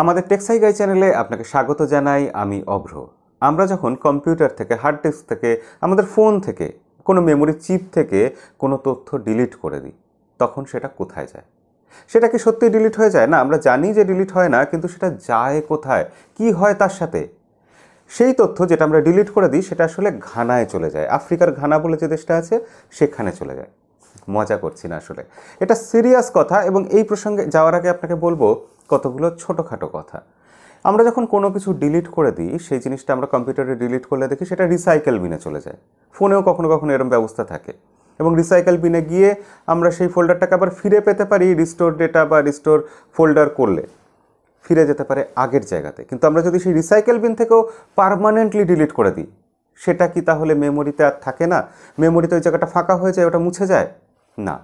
আমাদের টেক্সাই গাই চ্যানেলে আপনাকে স্বাগত জানাই আমি অভ্র আমরা যখন কম্পিউটার থেকে হার্ড ডিস্ক থেকে আমাদের ফোন থেকে কোনো মেমোরি চিপ থেকে কোনো তথ্য ডিলিট করে দিই তখন সেটা কোথায় যায় সেটা কি সত্যি ডিলিট হয়ে যায় না আমরা জানি যে ডিলিট হয় না কিন্তু সেটা যায় কোথায় কি হয় তার সাথে সেই তথ্য যেটা আমরা ডিলিট করে দিই সেটা আসলে ঘানায় চলে যায় আফ্রিকার ঘানা বলে যে দেশটা আছে সেখানে চলে যায় মজা করছি না আসলে এটা সিরিয়াস কথা এবং এই প্রসঙ্গে যাওয়ার আগে আপনাকে বলবো কতগুলো ছোটোখাটো কথা আমরা যখন কোনো কিছু ডিলিট করে দিই সেই জিনিসটা আমরা কম্পিউটারে ডিলিট করলে দেখি সেটা রিসাইকেল বিনে চলে যায় ফোনেও কখনো কখনো এরম ব্যবস্থা থাকে এবং রিসাইকেল বিনে গিয়ে আমরা সেই ফোল্ডারটাকে আবার ফিরে পেতে পারি রিস্টোর ডেটা বা রিস্টোর ফোল্ডার করলে ফিরে যেতে পারে আগের জায়গাতে কিন্তু আমরা যদি সেই রিসাইকেল বিন থেকেও পারমানেন্টলি ডিলিট করে দিই সেটা কি তাহলে মেমোরিতে আর থাকে না মেমোরিতে ওই জায়গাটা ফাঁকা হয়ে যায় ওটা মুছে যায় না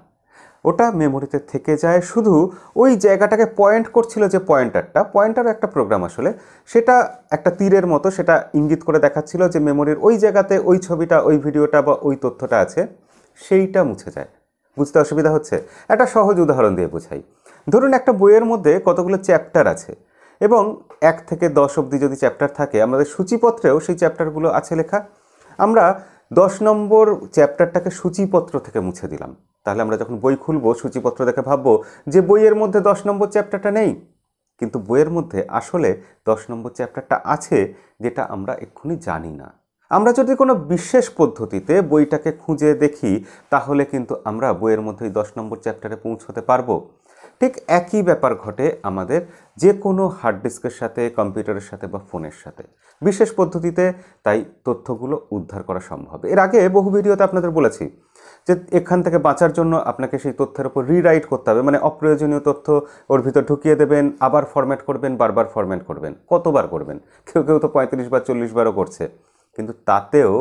ওটা মেমোরিতে থেকে যায় শুধু ওই জায়গাটাকে পয়েন্ট করছিল যে পয়েন্টারটা পয়েন্টার একটা প্রোগ্রাম আসলে সেটা একটা তীরের মতো সেটা ইঙ্গিত করে দেখাচ্ছিল যে মেমোরির ওই জায়গাতে ওই ছবিটা ওই ভিডিওটা বা ওই তথ্যটা আছে সেইটা মুছে যায় বুঝতে অসুবিধা হচ্ছে একটা সহজ উদাহরণ দিয়ে বোঝাই ধরুন একটা বইয়ের মধ্যে কতগুলো চ্যাপ্টার আছে এবং এক থেকে দশ অবধি যদি চ্যাপ্টার থাকে আমাদের সূচিপত্রেও সেই চ্যাপ্টারগুলো আছে লেখা আমরা দশ নম্বর চ্যাপ্টারটাকে সূচিপত্র থেকে মুছে দিলাম তাহলে আমরা যখন বই খুলব সূচিপত্র দেখে ভাববো যে বইয়ের মধ্যে দশ নম্বর চ্যাপ্টারটা নেই কিন্তু বইয়ের মধ্যে আসলে দশ নম্বর চ্যাপ্টারটা আছে যেটা আমরা এক্ষুনি জানি না আমরা যদি কোনো বিশেষ পদ্ধতিতে বইটাকে খুঁজে দেখি তাহলে কিন্তু আমরা বইয়ের মধ্যে দশ নম্বর চ্যাপ্টারে পৌঁছতে পারবো ঠিক একই ব্যাপার ঘটে আমাদের যে কোনো হার্ড ডিস্কের সাথে কম্পিউটারের সাথে বা ফোনের সাথে বিশেষ পদ্ধতিতে তাই তথ্যগুলো উদ্ধার করা সম্ভব এর আগে বহু ভিডিওতে আপনাদের বলেছি যে এখান থেকে বাঁচার জন্য আপনাকে সেই তথ্যের উপর রিরাইট করতে হবে মানে অপ্রয়োজনীয় তথ্য ওর ভিতর ঢুকিয়ে দেবেন আবার ফরম্যাট করবেন বারবার ফরম্যাট করবেন কতবার করবেন কেউ কেউ তো পঁয়ত্রিশ বার চল্লিশ বারও করছে কিন্তু তাতেও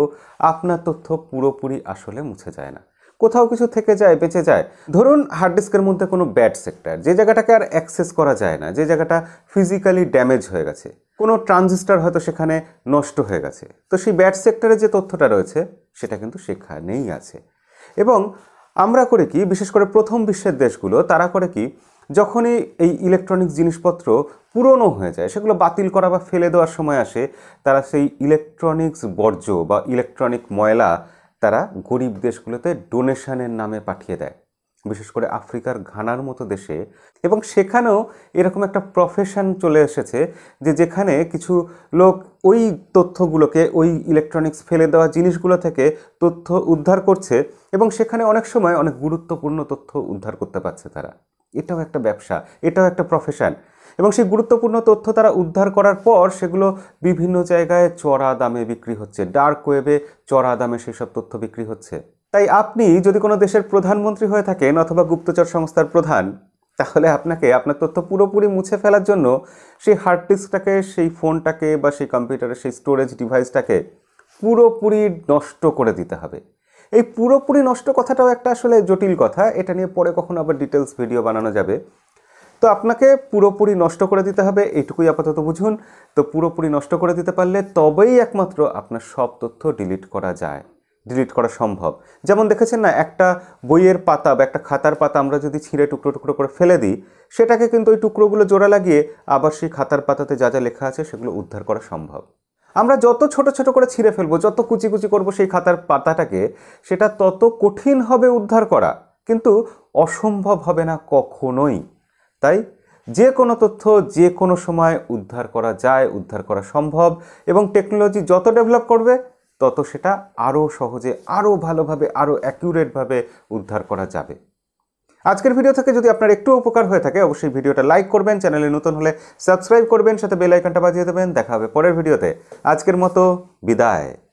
আপনার তথ্য পুরোপুরি আসলে মুছে যায় না কোথাও কিছু থেকে যায় বেঁচে যায় ধরুন হার্ড ডিস্কের মধ্যে কোনো ব্যাড সেক্টর যে জায়গাটাকে আর অ্যাক্সেস করা যায় না যে জায়গাটা ফিজিক্যালি ড্যামেজ হয়ে গেছে কোনো ট্রানজিস্টার হয়তো সেখানে নষ্ট হয়ে গেছে তো সেই ব্যাড সেক্টরে যে তথ্যটা রয়েছে সেটা কিন্তু সেখানেই আছে এবং আমরা করে কি বিশেষ করে প্রথম বিশ্বের দেশগুলো তারা করে কি যখনই এই ইলেকট্রনিক্স জিনিসপত্র পুরনো হয়ে যায় সেগুলো বাতিল করা বা ফেলে দেওয়ার সময় আসে তারা সেই ইলেকট্রনিক্স বর্জ্য বা ইলেকট্রনিক ময়লা তারা গরিব দেশগুলোতে ডোনেশনের নামে পাঠিয়ে দেয় বিশেষ করে আফ্রিকার ঘানার মতো দেশে এবং সেখানেও এরকম একটা প্রফেশন চলে এসেছে যে যেখানে কিছু লোক ওই তথ্যগুলোকে ওই ইলেকট্রনিক্স ফেলে দেওয়া জিনিসগুলো থেকে তথ্য উদ্ধার করছে এবং সেখানে অনেক সময় অনেক গুরুত্বপূর্ণ তথ্য উদ্ধার করতে পারছে তারা এটাও একটা ব্যবসা এটাও একটা প্রফেশন এবং সেই গুরুত্বপূর্ণ তথ্য তারা উদ্ধার করার পর সেগুলো বিভিন্ন জায়গায় চড়া দামে বিক্রি হচ্ছে ডার্ক ওয়েবে চড়া দামে সেসব তথ্য বিক্রি হচ্ছে তাই আপনি যদি কোনো দেশের প্রধানমন্ত্রী হয়ে থাকেন অথবা গুপ্তচর সংস্থার প্রধান তাহলে আপনাকে আপনার তথ্য পুরোপুরি মুছে ফেলার জন্য সেই হার্ড ডিস্কটাকে সেই ফোনটাকে বা সেই কম্পিউটারের সেই স্টোরেজ ডিভাইসটাকে পুরোপুরি নষ্ট করে দিতে হবে এই পুরোপুরি নষ্ট কথাটাও একটা আসলে জটিল কথা এটা নিয়ে পরে কখনো আবার ডিটেলস ভিডিও বানানো যাবে তো আপনাকে পুরোপুরি নষ্ট করে দিতে হবে এইটুকুই আপাতত বুঝুন তো পুরোপুরি নষ্ট করে দিতে পারলে তবেই একমাত্র আপনার সব তথ্য ডিলিট করা যায় ডিলিট করা সম্ভব যেমন দেখেছেন না একটা বইয়ের পাতা বা একটা খাতার পাতা আমরা যদি ছিঁড়ে টুকরো টুকরো করে ফেলে দিই সেটাকে কিন্তু ওই টুকরোগুলো জোড়া লাগিয়ে আবার সেই খাতার পাতাতে যা যা লেখা আছে সেগুলো উদ্ধার করা সম্ভব আমরা যত ছোট ছোট করে ছিঁড়ে ফেলবো যত কুচি কুচি করবো সেই খাতার পাতাটাকে সেটা তত কঠিন হবে উদ্ধার করা কিন্তু অসম্ভব হবে না কখনোই তাই যে কোনো তথ্য যে কোনো সময় উদ্ধার করা যায় উদ্ধার করা সম্ভব এবং টেকনোলজি যত ডেভেলপ করবে তত সেটা আরও সহজে আরও ভালোভাবে আরও অ্যাকিউরেটভাবে উদ্ধার করা যাবে আজকের ভিডিও থেকে যদি আপনার একটু উপকার হয়ে থাকে অবশ্যই ভিডিওটা লাইক করবেন চ্যানেলে নতুন হলে সাবস্ক্রাইব করবেন সাথে বেল আইকনটা বাজিয়ে দেবেন দেখা হবে পরের ভিডিওতে আজকের মতো বিদায়